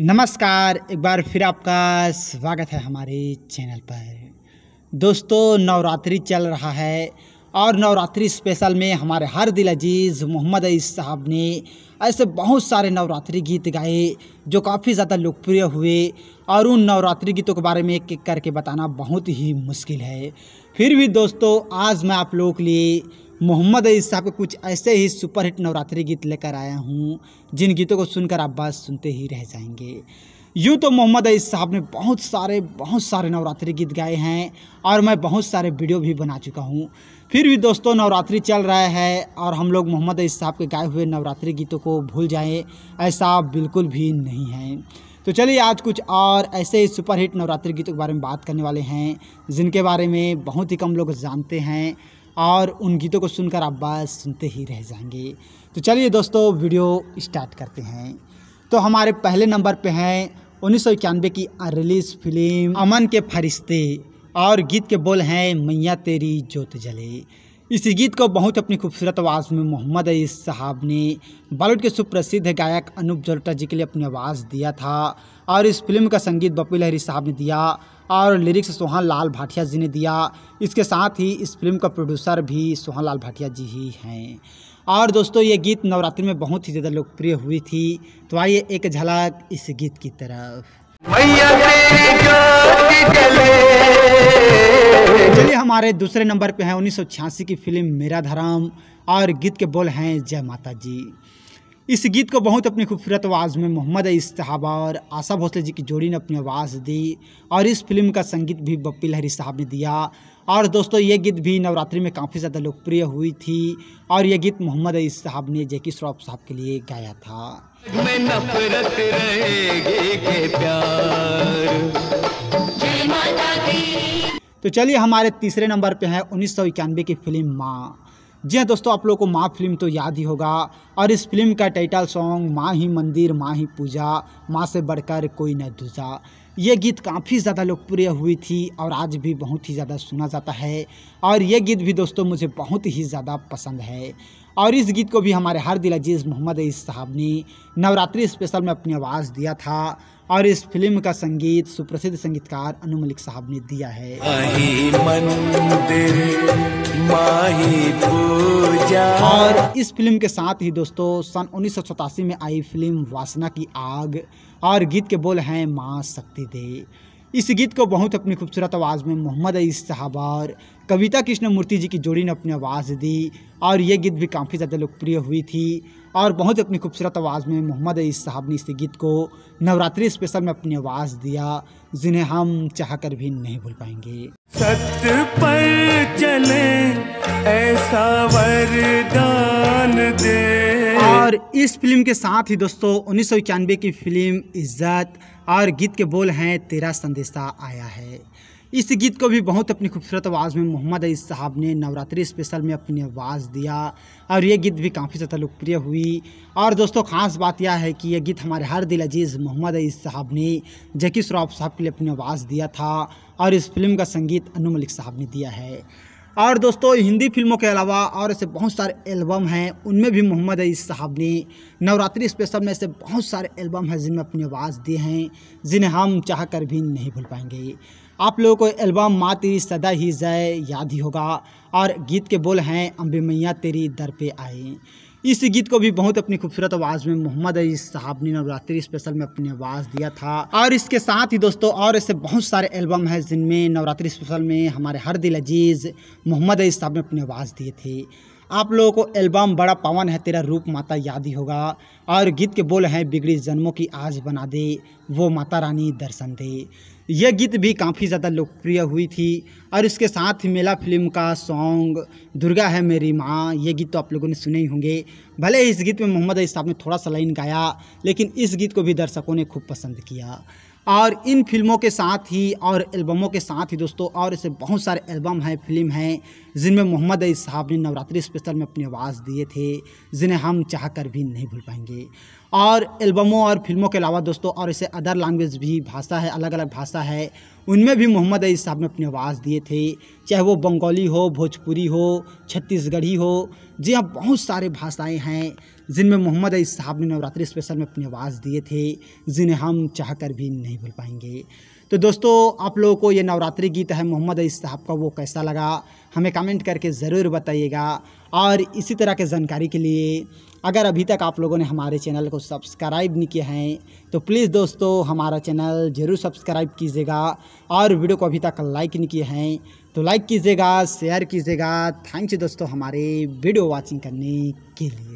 नमस्कार एक बार फिर आपका स्वागत है हमारे चैनल पर दोस्तों नवरात्रि चल रहा है और नवरात्रि स्पेशल में हमारे हर दिल अजीज़ मोहम्मद अईस साहब ने ऐसे बहुत सारे नवरात्रि गीत गाए जो काफ़ी ज़्यादा लोकप्रिय हुए और उन नवरात्रि गीतों के बारे में एक एक करके बताना बहुत ही मुश्किल है फिर भी दोस्तों आज मैं आप लोगों के लिए मोहम्मद अजीज साहब के कुछ ऐसे ही सुपरहिट नवरात्रि गीत लेकर आया हूँ जिन गीतों को सुनकर आप बात सुनते ही रह जाएंगे यूँ तो मोहम्मद अजीज साहब ने बहुत सारे बहुत सारे नवरात्रि गीत गाए हैं और मैं बहुत सारे वीडियो भी बना चुका हूँ फिर भी दोस्तों नवरात्रि चल रहा है और हम लोग मोहम्मद अजीज साहब के गाए हुए नवरात्रि गीतों को भूल जाएँ ऐसा बिल्कुल भी नहीं है तो चलिए आज कुछ और ऐसे ही सुपरहिट नवरात्रि गीतों के बारे में बात करने वाले हैं जिनके बारे में बहुत ही कम लोग जानते हैं और उन गीतों को सुनकर आप बस सुनते ही रह जाएंगे तो चलिए दोस्तों वीडियो स्टार्ट करते हैं तो हमारे पहले नंबर पे हैं उन्नीस की रिलीज फिल्म अमन के फरिश्ते और गीत के बोल हैं मैया तेरी जोत जले इस गीत को बहुत अपनी खूबसूरत आवाज़ में मोहम्मद अई साहब ने बॉलीवुड के सुप्रसिद्ध गायक अनूप जलोटा जी के लिए अपनी आवाज़ दिया था और इस फिल्म का संगीत बपील हरी साहब ने दिया और लिरिक्स सोहन लाल भाटिया जी ने दिया इसके साथ ही इस फिल्म का प्रोड्यूसर भी सोहन लाल भाटिया जी ही हैं और दोस्तों ये गीत नवरात्रि में बहुत ही ज़्यादा लोकप्रिय हुई थी तो आइए एक झलक इस गीत की तरफ चलिए हमारे दूसरे नंबर पे हैं उन्नीस की फिल्म मेरा धर्म और गीत के बोल हैं जय माता जी इस गीत को बहुत अपनी खूबसूरत आवाज़ में मोहम्मद इस्तहाबा और आशा भोसले जी की जोड़ी ने अपनी आवाज़ दी और इस फिल्म का संगीत भी बप्पी लहरी साहब ने दिया और दोस्तों ये गीत भी नवरात्रि में काफ़ी ज़्यादा लोकप्रिय हुई थी और ये गीत मोहम्मद अई साहब ने जैकी श्रॉफ साहब के लिए गाया था तो चलिए हमारे तीसरे नंबर पे है उन्नीस की फिल्म माँ जी हाँ दोस्तों आप लोगों को माँ फिल्म तो याद ही होगा और इस फिल्म का टाइटल सॉन्ग माँ ही मंदिर माँ ही पूजा माँ से बढ़कर कोई न दूजा ये गीत काफ़ी ज़्यादा लोकप्रिय हुई थी और आज भी बहुत ही ज़्यादा सुना जाता है और ये गीत भी दोस्तों मुझे बहुत ही ज़्यादा पसंद है और इस गीत को भी हमारे हर दिल अजीज़ मोहम्मद अईस साहब ने नवरात्रि स्पेशल में अपनी आवाज़ दिया था और इस फिल्म का संगीत सुप्रसिद्ध संगीतकार अनु मलिक साहब ने दिया है और इस फिल्म के साथ ही दोस्तों सन उन्नीस में आई फिल्म वासना की आग और गीत के बोल हैं माँ शक्ति गाते दे इस गीत को बहुत अपनी खूबसूरत आवाज़ में मोहम्मद अली साहब और कविता कृष्णमूर्ति जी की जोड़ी ने अपनी आवाज़ दी और ये गीत भी काफ़ी ज़्यादा लोकप्रिय हुई थी और बहुत अपनी खूबसूरत आवाज़ में मोहम्मद अली साहब ने इस गीत को नवरात्रि स्पेशल में अपनी आवाज़ दिया जिन्हें हम चाह कर भी नहीं भूल पाएंगे सत्य पर चले ऐसा और इस फिल्म के साथ ही दोस्तों उन्नीस की फिल्म इज्जत और गीत के बोल हैं तेरा संदेशा आया है इस गीत को भी बहुत अपनी खूबसूरत आवाज़ में मोहम्मद अली साहब ने नवरात्रि स्पेशल में अपनी आवाज़ दिया और ये गीत भी काफ़ी ज़्यादा लोकप्रिय हुई और दोस्तों ख़ास बात यह है कि यह गीत हमारे हर दिल अजीज़ मोहम्मद अली साहब ने जकी श्रॉफ साहब के लिए अपनी आवाज़ दिया था और इस फिल्म का संगीत अनु मलिक साहब ने दिया है और दोस्तों हिंदी फिल्मों के अलावा और ऐसे बहुत सारे एल्बम हैं उनमें भी मोहम्मद अली साहब ने नवरात्रि स्पेशल में ऐसे बहुत सारे एल्बम हैं जिनमें अपनी आवाज़ दी हैं जिन्हें हम चाह कर भी नहीं भूल पाएंगे आप लोगों को एल्बम माँ तेरी सदा ही जय याद ही होगा और गीत के बोल हैं अम्बे मैया तेरी दर पे आए इस गीत को भी बहुत अपनी खूबसूरत आवाज़ में मोहम्मद अली साहब ने नवरात्रि स्पेशल में अपनी आवाज़ दिया था और इसके साथ ही दोस्तों और ऐसे बहुत सारे एल्बम हैं जिनमें नवरात्रि स्पेशल में हमारे हर दिल अजीज़ मोहम्मद अली साहब ने अपनी आवाज़ दिए थे आप लोगों को एल्बम बड़ा पवन है तेरा रूप माता याद ही होगा और गीत के बोल हैं बिगड़ी जन्मों की आज बना दे वो माता रानी दर्शन दे यह गीत भी काफ़ी ज़्यादा लोकप्रिय हुई थी और इसके साथ ही मेला फिल्म का सॉन्ग दुर्गा है मेरी माँ ये गीत तो आप लोगों ने सुने ही होंगे भले ही इस गीत में मोहम्मद अली साहब ने थोड़ा सा लाइन गाया लेकिन इस गीत को भी दर्शकों ने खूब पसंद किया और इन फिल्मों के साथ ही और एल्बमों के साथ ही दोस्तों और ऐसे बहुत सारे एल्बम हैं फिल्म हैं जिनमें मोहम्मद अई साहब ने नवरात्रि स्पेशल में अपनी आवाज़ दिए थे जिन्हें हम चाह कर भी नहीं भूल पाएंगे और एल्बमों और फिल्मों के अलावा दोस्तों और इसे अदर लैंग्वेज भी भाषा है अलग अलग भाषा है उनमें भी मोहम्मद अई साहब ने अपनी आवाज़ दिए थे चाहे वो बंगाली हो भोजपुरी हो छत्तीसगढ़ी हो जी हाँ बहुत सारे भाषाएँ हैं जिनमें मोहम्मद अई साहब ने नवरात्रि स्पेशल में अपनी आवाज़ दिए थे जिन्हें हम चाह कर भी नहीं भूल पाएंगे तो दोस्तों आप लोगों को ये नवरात्रि गीत है मोहम्मद अली साहब का वो कैसा लगा हमें कमेंट करके ज़रूर बताइएगा और इसी तरह के जानकारी के लिए अगर अभी तक आप लोगों ने हमारे चैनल को सब्सक्राइब नहीं किया है तो प्लीज़ दोस्तों हमारा चैनल ज़रूर सब्सक्राइब कीजिएगा और वीडियो को अभी तक लाइक नहीं किया है तो लाइक कीजिएगा शेयर कीजिएगा थैंक्स दोस्तों हमारे वीडियो वॉचिंग करने के लिए